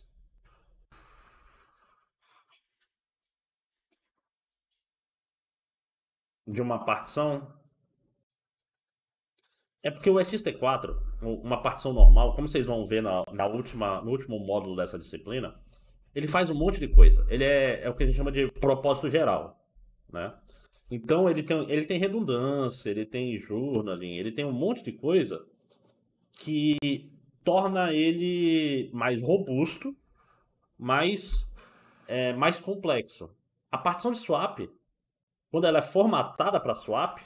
De uma partição? É porque o ST4, uma partição normal, como vocês vão ver na, na última, no último módulo dessa disciplina, ele faz um monte de coisa. Ele é, é o que a gente chama de propósito geral, né? Então ele tem, ele tem redundância, ele tem journaling, ele tem um monte de coisa que torna ele mais robusto, mais, é, mais complexo. A partição de swap, quando ela é formatada para swap,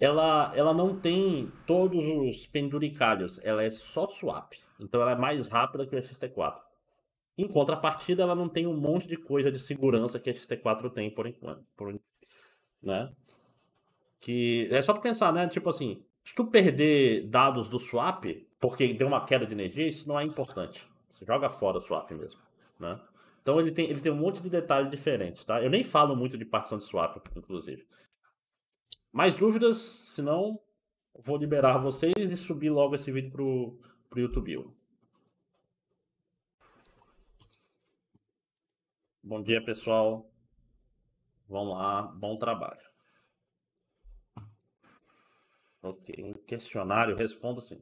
ela, ela não tem todos os penduricalhos, ela é só swap. Então ela é mais rápida que o XT4. Em contrapartida, ela não tem um monte de coisa de segurança que a XT4 tem por enquanto. Por, né? Que é só para pensar, né? Tipo assim, se tu perder dados do swap, porque deu uma queda de energia, isso não é importante. Você joga fora o swap mesmo, né? Então ele tem, ele tem um monte de detalhes diferentes, tá? Eu nem falo muito de partição de swap, inclusive. Mais dúvidas? Se não, vou liberar vocês e subir logo esse vídeo pro, pro YouTube. Bom dia, pessoal. Vamos lá, bom trabalho. Ok, um questionário, respondo sim.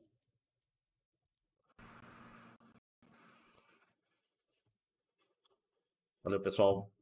Valeu, pessoal.